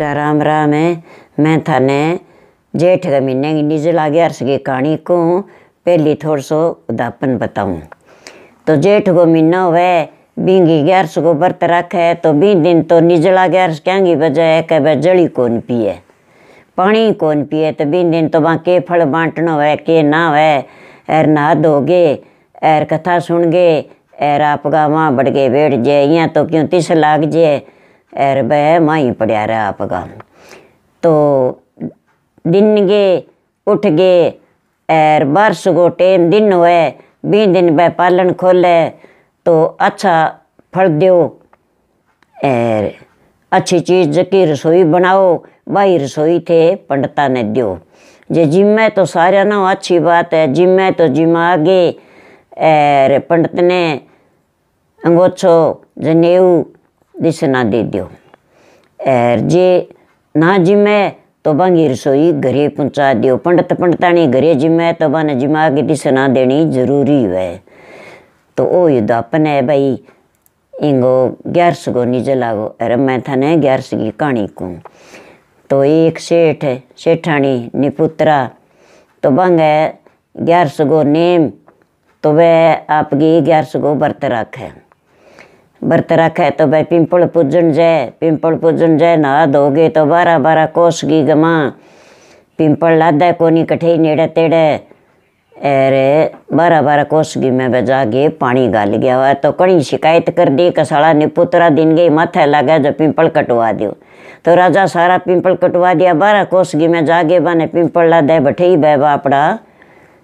पिता राम है मैं थाने जेठ के महीने की निज लागे हर्ष की कहानी को पहली थोड़ा सो उदापन बताऊं तो जेठ को महीना हो बिंगी ग्यारस को व्रत रखे तो बी दिन तो निजला ग्यारस क्यांगी बजाय है वह कौन पिए पानी कौन पिए तो बी दिन तो वहाँ के फल बांटना हो के ना हो ऐर नहा दोगे एर कथा सुन गए ऐर आप गाँव बढ़ गए बैठ जाए इं तो क्यों तिस लाग जाए रब माई पड़िया रहा आपका तो दिन गे उठ गे एर बार को टेम दिन हो बी दिन पे पालन खोले तो अच्छा फल दो एर अच्छी चीज़ की रसोई बनाओ भाई रसोई थे पंडित ने दो जे जिम्मे तो सारे ना अच्छी बात है जिम्मे तो जिम्मा आगे एर पंडित ने अंगोछो जनेऊ दिसना दे दियो एर जे ना जिमे तो भंगी रसोई घरे पहुँचा दियो पंडित नहीं घरे जिमे तो बने जिमा के दिसना देनी जरूरी है तो ओ युद्ध अपन है भाई इंगो ग्यारस सगो नीचे लागो अरे मैं थाने ग्यारस की कहानी को तो एक सेठ सेठानी निपुत्रा तो भंग है ग्यारस को नेम तो वह आपकी ग्यारस बरत रख है व्रत रखे तो भाई पिंपल पूजन जाए पिंपल पूजन जाए नहा धोगे तो बारह बारह कोस गी गमा पिंपल लादा कोनी कठे नेड़े तेड़े अरे बारह बारह गी में बजा गए पानी गाल गया हुआ तो कड़ी शिकायत कर दी कसाड़ा ने पुतरा दिन गई माथे लगा जो पिंपल कटवा दियो तो राजा सारा पिंपल कटवा दिया बारह कोस गी में जागे बने पिंपल लादे बठे ही बैबा अपना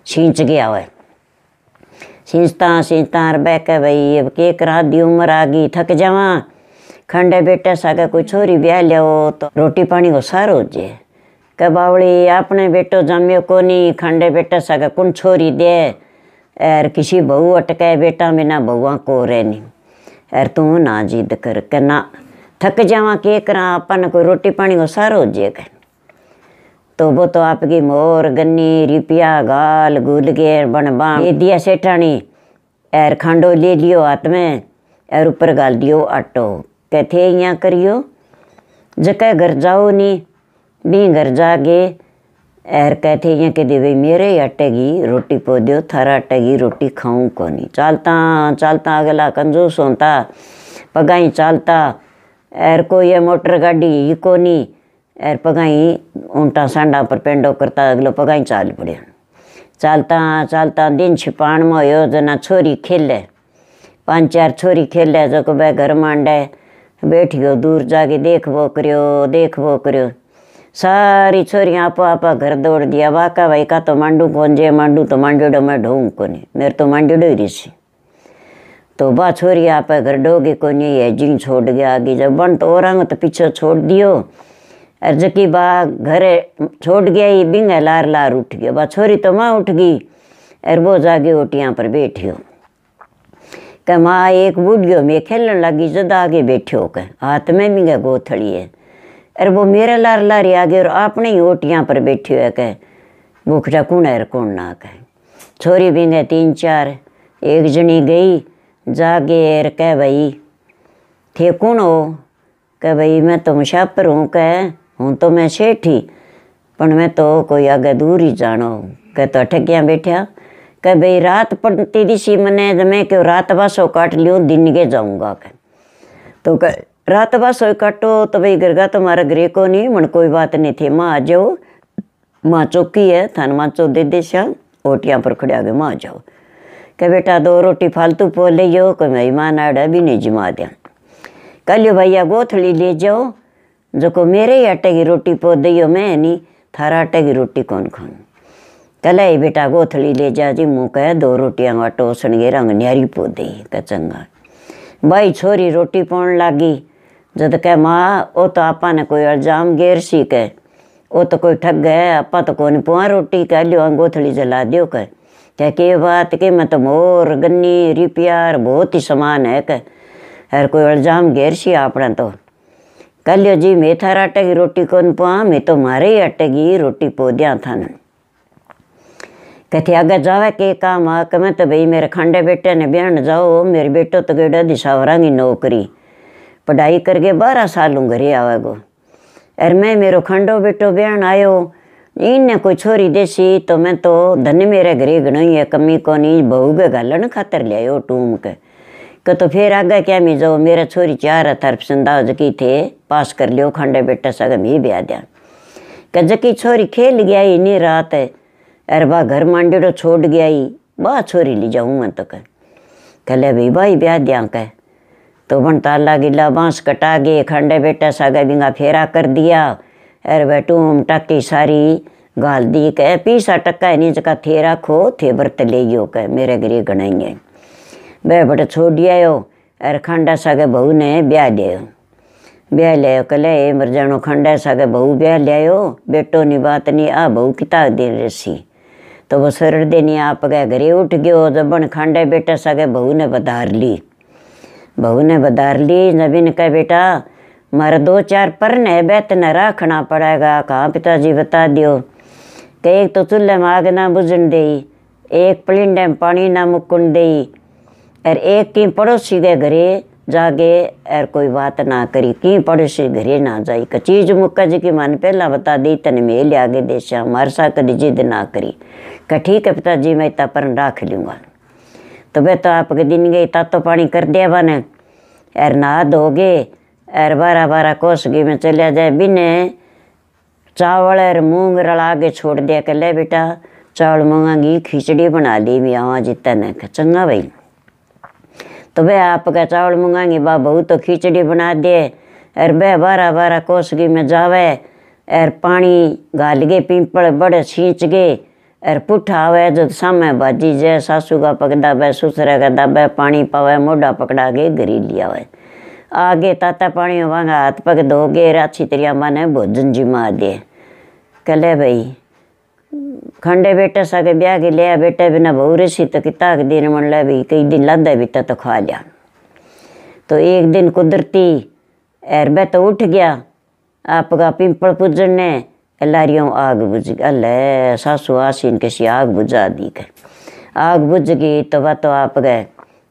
छींच गया हुआ सींचता बह के भई अब के करा दी उम्र आ गई थक जावा खंडे बेटे सागे कोई छोरी ब्याह लियो तो रोटी पानी को सारो जे के बावली अपने बेटो को नहीं खंडे बेटे सागे कुन छोरी दे एर किसी बहू अटके बेटा बिना बहुआ को नहीं एर तू ना जिद कर के ना थक जावा के करा अपन कोई रोटी पानी को सारो जे गए तो वो तो आपकी मोर गन्नी रिपिया गाल गुलगेर बनबा ये दिया सेठानी एर खांडो ले लियो हाथ में एर ऊपर गाल दियो आटो कहते यहाँ करियो जके घर जाओ नी भी घर जागे एर कहते यहाँ कह दे भाई मेरे आटे की रोटी पो दियो थारा आटे की रोटी खाऊं को नहीं चालता चालता अगला कंजूस होता पगाई चालता एर को ये मोटर गाड़ी ही को नहीं यार पगाई ऊंटा सांडा पर पेंडो करता अगलो पगाई चाल पड़े चालता चालता दिन छिपाण में हो जना छोरी खेले पांच चार छोरी खेले जो को घर मांडे बैठ गयो दूर जाके देख वो करो देख वो करो सारी छोरी आप आपा घर दौड़ दिया वाका भाई का तो मांडू कौन जे मांडू तो मांडोड़ो मैं ढोऊँ को मेरे तो मांडोड़ो ही ऋषि तो बा छोरी आप घर डोगे को नहीं है जी छोड़ गया आगे जब बन तो औरंग तो पीछे छोड़ दियो जकी बा घरे छोड़ गया ये बिंग लार लार उठ गया बा छोरी तो माँ उठ गई और वो जागे ओटियाँ पर बैठियो कह माँ एक गयो मैं खेलन लगी जद आगे हो कह हाथ में बिंगे गोथड़ी है अरे वो मेरा लार लार आगे और अपने ही ओटियाँ पर बैठियो हुए कह भूखरा कौन है कौन ना कह छोरी बिंगे तीन चार एक जनी गई जागे अर कह भाई थे कौन हो कह भाई मैं तो मुसाफिर हूँ कह तो मैं सेठी पर मैं तो कोई आगे दूर ही જાણો કે તો અઠક્યા बैठा कह ભાई तो रात पड़ती थी सी मैंने जमे के रात बासो काट लियो दिन के जाऊँगा कह तो कह रात वासो काटो तो भाई गरगा तुम्हारा तो ग्रे को नहीं मन कोई बात नहीं थी माँ आ जाओ माँ चौकी है थान माँ चो दे दे ओटियाँ पर खड़े गए माँ आ जाओ कह बेटा दो रोटी फालतू पो ले जाओ कोई मेहमान आड़ा भी नहीं जमा दिया कह लियो भैया गोथली ले जाओ को मेरे ही आटे की रोटी पोद इहो मैं नहीं थारा आटे की रोटी कौन खाऊं कल ही बेटा गोथली ले जा जी मुँह कह दो रोटियाँ वाटो उसण गए रंग न्यारी दे कह चंगा भाई छोरी रोटी पौन लागी जद कह माँ वो तो आपा ने कोई अल्जाम गेर सी कह वो तो कोई ठग है आपा तो कौन पुआ रोटी कह लियो गोथली जला दियो कह कह के बात के मैं तो मोर गन्नी रिपियार बहुत ही समान है कह हर कोई अल्जाम गेर सी आपने तो जी કાલ્યો જી મેં થારા અટકી રોટી કોન तो मारे ही आटे की रोटी પોદ્યા થાને कथे अगर जावे के काम आ कमे तो भाई मेरे खंडे बेटे ने बहन जाओ मेरे बेटो तो गेड़ा दिशा की नौकरी पढ़ाई करके बारह साल घरे गो अर मैं मेरो खंडो बेटो बहन आयो इनने कोई छोरी देसी तो मैं तो धन मेरे घरे गणई है कमी को नहीं बहू के गालन खातर लियायो टूम के क तो फिर आगे क्या मी जाओ मेरा छोरी चार हथार सिंधा जकी थे पास कर लियो खंडे बेटा सगम ही ब्याह दिया क जकी छोरी खेल गया ही नहीं रात है अरे वाह घर मांडेड़ो छोड़ गया ही वाह छोरी ले जाऊँ मैं तो कह कले भाई भाई ब्याह दिया कह तो बन ताला गिला बांस कटा गए खंडे बेटा सागा बिंगा फेरा कर दिया अरे टूम टाकी सारी गाल दी कह पीसा टक्का नहीं जका थे खो थे बरत ले गयो कह मेरे गिरे गणाइए बेबट छोड़ी आयो अरे खंडा सागे बहू ने ब्याह लियायो ब्याह लियायो कले ए मरजानो खंडा सागे बहू ब्याह लिया बेटो नी बात नी आ बहू किताब दिन रसी तो वो सरड़ देनी आप गए घरे उठ गयो जबन खंडे बेटा सागे बहू ने बधार ली बहू ने बधार ली नवीन कह बेटा मारा दो चार पर ने बैत न रखना पड़ेगा कहाँ पिताजी बता दियो कई तो चूल्हे में आग ना बुझन दे एक पलिंडे में पानी ना मुकुन दे और एक की पड़ोसी के घरे जागे और कोई बात ना करी की पड़ोसी घरे ना जाई का चीज मुक्का जी की मन पहला बता दी तन में ले आगे दे हमारे सा कभी जिद ना करी का ठीक है पिताजी मैं इतना पर रख लूँगा तो वे तो आपके दिन गई तातो पानी कर दिया बने एर नहा दोगे एर बारह बारा कोसगी में चलिया जाए बिने चावल और मूंग रला के छोड़ दिया कर ले बेटा चावल मूंगा गई खिचड़ी बना ली भी आवा जितना चंगा भाई तो वह आपका चावल मंगाएंगे बा बहू तो खिचड़ी बना दे अर वह बारह बारह कोसगी में जावे अर पानी गाल गए पिंपल बड़े छींच गए अर पुठा आवे जो सामे भाजी जय सासू का पकड़ा वह ससुरा का दाबे पानी पावे मोढ़ा पकड़ा के गरी लिया वे आगे ताता पानी वांगा हाथ पग धोगे राछी तेरिया माने भोजन जी मार दे कले भाई खंडे बेटा सागे ब्याह के लिया बेटा बिना बहू रसी तो किता के दिन मन भी कई दिन लादा बीता तो, तो खा लिया तो एक दिन कुदरती एरबे तो उठ गया आपका पिंपल पूजन ने लारियों आग बुझ गए सासू आसीन किसी आग बुझा दी गए आग बुझ गई तो वह तो आप गए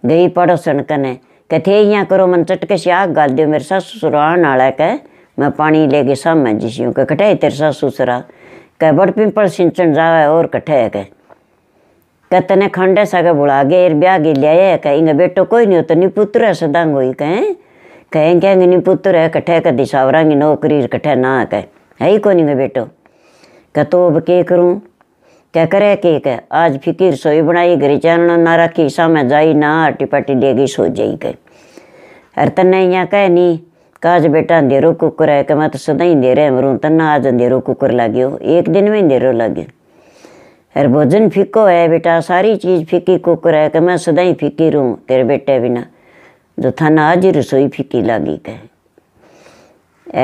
गई पड़ोसन कने कथे यहाँ करो मन चटके से आग गाल दियो मेरे सासू सुर आने वाला है मैं पानी ले गई सामने जिसियों के कटे तेरे सासू ससुरा कह बड़ पिंपल सिंचन जावे और कट्ठे है कह कह तने खंडे सागे बुला गए एर ब्याह गे लिया है कह इंगे बेटो कोई नहीं होता तो निपुत्र है सदांग हुई कहें कहें क्या निपुत्र है कट्ठे कह दिशावरा नौकरी कट्ठे ना कह है ही कोई नहीं बेटो कह तो अब के करूँ क्या करे के कह आज फिकीर सोई बनाई घरी चैनल ना रखी सामे जाई ना आटी पाटी देगी सो जाई कह अरे तने यहाँ कह नहीं काज बेटा अंधेरो कुकर है कि मैं तो सदा ही अंधेरे मरूँ तना आज अंधेरो कुकर लागो एक दिन में अंधेरो लागो अरे भोजन फीको है बेटा सारी चीज़ फीकी कुकर है कि मैं सदा ही फीकी रहूँ तेरे बेटे बिना जो थाना आज ही रसोई फीकी लागी कह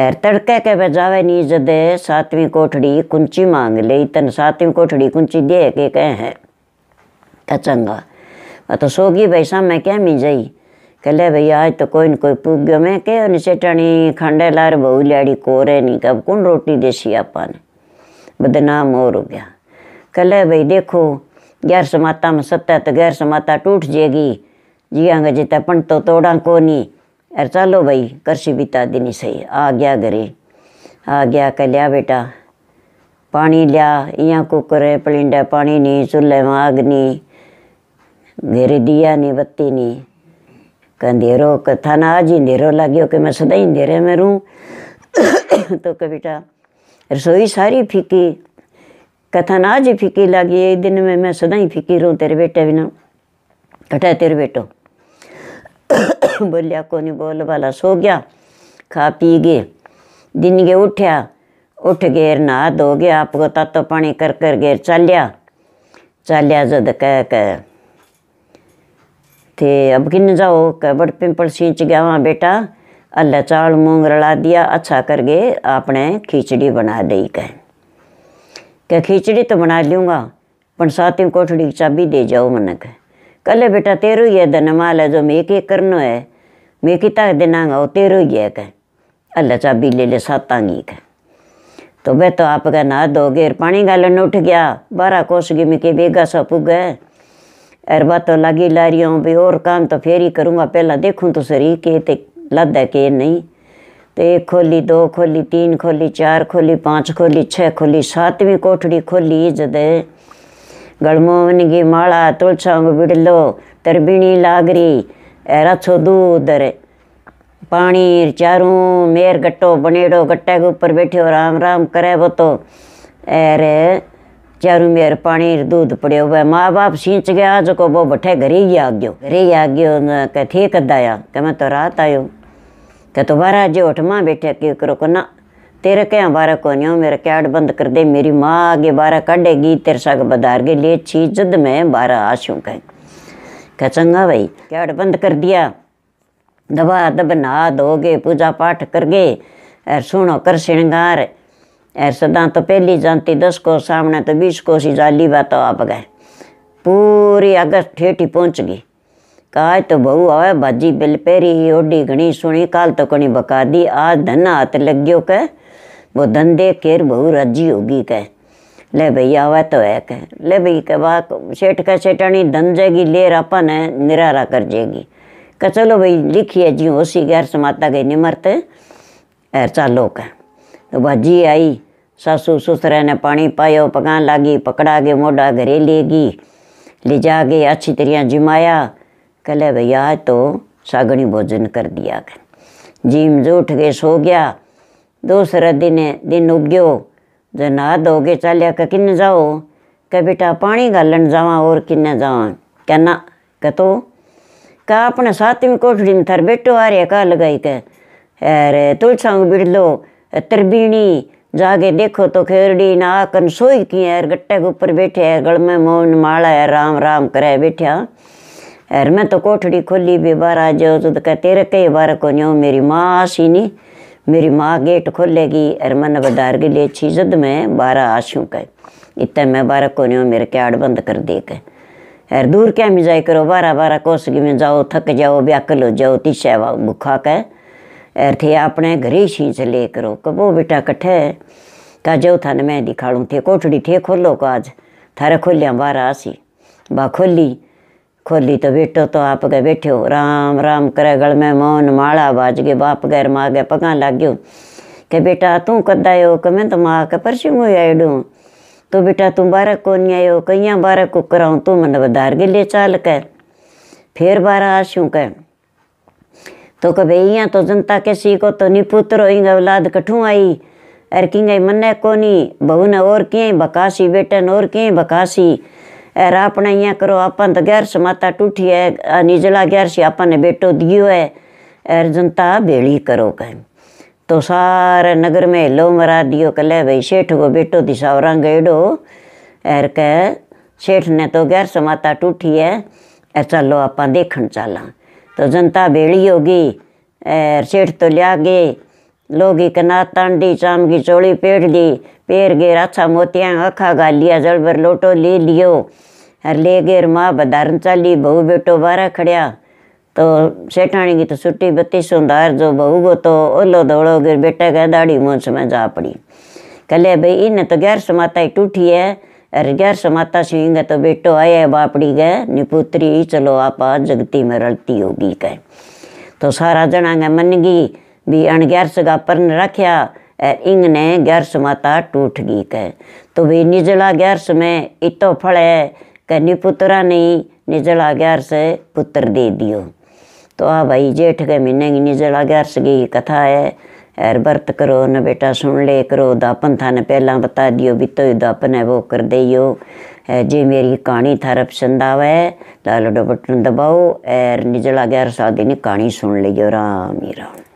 एर तड़के के बजावे नी जद सातवीं कोठड़ी कुंची मांग ले तन सातवीं कोठड़ी कुंची दे के कह है चंगा तो सोगी भाई साहब मैं क्या मिल जाई कहले भैया आज तो कोई न कोई पुग गयो मैं के निसेटणी खंडे लार बहू लियाड़ी कोरे नहीं कब कौन रोटी देसी आप बदनाम और हो गया कहले भाई देखो गैर समाता में सत्ता तो गैर समाता टूट जाएगी जियांगे जिता पंड तो तोड़ा को नहीं अरे चलो भाई करसी बिता दिन सही आ गया घरे आ गया कह लिया बेटा पानी लिया इं कुकर पलिंडा पानी नहीं चूल्हे में आग नहीं घेरे दिया नहीं बत्ती नहीं अंधेरो थाना आज ही अंधेरो लाग्यो कि मैं सदा ही अंधेरे में रहूँ तो कविता रसोई सारी फीकी कथा ना आज फीकी लागी एक दिन में मैं सदा ही फीकी रहूँ तेरे बेटे बिना कटा तेरे बेटो बोलिया को नहीं बोल वाला सो गया खा पी गए दिन गे उठ्या उठ गए नहा धो गया आपको तातो पानी कर कर गए चालिया चालिया जद कह कह थे अब गिन जाओ कबड़ पिंपल सींच गया वहाँ बेटा अल्लाह चावल मूंग रला दिया अच्छा कर गए आपने खिचड़ी बना दी कह क्या खिचड़ी तो बना लूँगा पर सातवीं कोठड़ी की चाबी दे जाओ मन कह कल बेटा तेरो ही है धनमाल है जो मैं के करनो है मैं किता दिनांगा वो तेरो ही है कह अल्लाह चाबी ले ले सातांगी कह तो वह तो आप कह नहा धो गेर पानी गालन उठ गया बारह कोस गिमी के बेगा सा पुग है ਰਬਾ ਤੋਂ ਲਗੀ ਲੈ ਰਿਓ ਵੀ ਹੋਰ ਕੰਮ ਤਾਂ ਫੇਰੀ ਕਰੂੰਗਾ ਪਹਿਲਾਂ ਦੇਖੂੰ ਤੋ ਸਰੀ ਕੇ ਤੇ ਲੱਦਾ ਕੇ ਨਹੀਂ ਤੇ ਖੋਲੀ ਦੋ ਖੋਲੀ ਤਿੰਨ ਖੋਲੀ ਚਾਰ ਖੋਲੀ ਪੰਜ ਖੋਲੀ ਛੇ ਖੋਲੀ ਸੱਤਵੀਂ ਕੋਠੜੀ ਖੋਲੀ ਜਦੇ ਕੀ ਮਾਲਾ ਤੁਲਛਾਂ ਲੋ ਤਰਬਿਣੀ ਲਾਗਰੀ ਐਰਾ ਛੋਦੂ ਉਦਰ ਪਾਣੀ ਚਾਰੂ ਮੇਰ ਗੱਟੋ ਬਨੇੜੋ ਗੱਟੇ ਉੱਪਰ ਬੈਠਿਓ ਰਾਮ ਰਾਮ ਕਰੇ ਬਤੋ ਐਰੇ चारों मेर पानी दूध पड़े हुआ माँ बाप सींच गया आज को वो बैठे घरे ही आ गयो घरे ही आ गयो कह ठीक अदाया कह मैं तो रात आयो कह दोबारा जे उठ माँ बैठे क्यों करो को ना तेरे क्या बारह को नहीं मेरा कैड बंद कर दे मेरी माँ आगे बारह काटेगी तेरे साग बदार गए लिए छी जद मैं बारह आशू कह कह चंगा भाई कैड बंद कर दिया दबा दब नहा धोगे पूजा पाठ कर गए सुनो कर श्रृंगार और सदा तो पहली जानती दस को सामने तो बीस को सी जाली बात आप गए पूरी अगस्त ठेठी पहुंच गई काय तो बहू आवे बाजी बिल पेरी ही ओडी घनी सुनी काल तो कणी बका दी आज धन हाथ गयो कह वो धन दे केर बहू राजी होगी कह ले भैया आवे तो है कह ले भई कह बा सेठ का सेठानी धन जाएगी लेर अपन है निरारा कर जाएगी कह चलो भाई लिखिए जी होशी गैर समाता गई निमरते एर चालो कह तो भाजी आई सासू સસરાને ने पानी पायो पगान लागी पकड़ा ઘરે मोड़ा ગઈ ले जा जाके अच्छी तरह जिमाया कल भैया तो सागनी भोजन कर दिया कर जीम जो उठ के सो गया दूसरा दिन दिन उगयो जो नहा धो गए चालिया का किन्ने जाओ क बेटा पानी गालन जावा और किन्ने जावा क्या ना कह तो कहा अपने सातवीं कोठड़ी में थर बेटो आ रहा कहा लगाई कह अरे तुलसा बिड़लो तरबीणी जाके देखो तो खेरड़ी नाकन सोई की है गट्टे के ऊपर बैठे है गल में मौन माला है राम राम करे बैठा हर मैं तो कोठड़ी खोली भी बार आ जाओ तो, तो कह तेरे कई बार को न्यो मेरी माँ आसी नहीं मेरी माँ गेट खोलेगी हर मन बडार के लिए जद मैं बारह आशू कह इतने मैं बारह को न्यो मेरे क्याड़ बंद कर दे कह हर दूर क्या मिजाई करो बारह बारह कोसगी में जाओ थक जाओ ब्याकल हो जाओ तीसा बुखा कह थे अपने घरे ही ले करो कबो बेटा कट्ठे का जो थाने मैं दिखाड़ू थे कोठड़ी थे खोलो काज थारे खोलिया बाहर आसी बा खोली खोली तो बेटो तो आप गए बैठे राम राम करे गल में मौन माला बाज गए बाप गैर माँ गए पगा लाग गयो के बेटा तू कदा आयो के मैं तो माँ के परसों हो आयो तो बेटा तू बारह को नहीं आयो कहीं बारह को कराऊँ तू मन बदार गए ले चाल कर फिर बारह आशू कह तो भाई इं तो जनता कैसी को तो नी पुत्र इंग औलाद कठू आई अर किंग मन्ने कोनी बहु ने और किए बकासी बेटे ने और किए बकासी अर अपना इं करो अपन तो गैर समाता टूठी है निजला गैर सी अपन ने बेटो दियो है अर जनता भेड़ी करो कह तो सारे नगर में लो मरा दियो कल भाई सेठ को बेटो दिशावरा गएडो अर कह सेठ ने तो गैर समाता टूठी है अर चलो अपन देखन चला तो जनता बेली होगी सेठ तो लिया गए लोगी कना दी चाम की चोली पेड़ दी पेड़ गे राछा मोतियाँ अखा गा लिया लोटो ले लियो हर ले गए माँ बधारन चाली बहू बेटो बारह खड़िया तो सेठानी की तो छुट्टी बत्ती सुंदार जो बहू गो तो ओलो दौड़ो गिर बेटा गया दाढ़ी मूछ में जा पड़ी कल भाई इन्हें तो गैर समाता ही टूठी है अरे समाता सिंह तो बेटो आया बापड़ी गए निपुत्री चलो आप आज जगती में रलती होगी कह तो सारा जना गया मन गई भी अणग्यार सगा परन रखा इंग ने ग्यार समाता टूट गई कह तो भी निजला ग्यारस में इतो फल है कह निपुत्रा नहीं निजला ग्यार से पुत्र दे दियो तो आ भाई जेठ के महीने की निजला से गई कथा है ਐਰ ਵਰਤ ਕਰੋ ਨਾ ਬੇਟਾ ਸੁਣ ਲੈ ਕਰੋ ਦਾ ਪੰਥਾ ਨੇ ਪਹਿਲਾਂ ਬਤਾ ਦਿਓ ਵੀ ਤੋ ਇਹਦਾ ਆਪਣੇ ਉਹ ਕਰ ਦਈਓ ਐ ਜੇ ਮੇਰੀ ਕਹਾਣੀ ਥਰ ਪਸੰਦ ਆਵੇ ਤਾਂ ਲੋਡ ਬਟਨ ਦਬਾਓ ਐਰ ਨਿਜਲਾ ਗਿਆ ਰਸਾ ਦੀ ਕਹਾਣੀ ਸੁਣ ਲਈਓ ਰਾਮ ਹੀ ਰਾਮ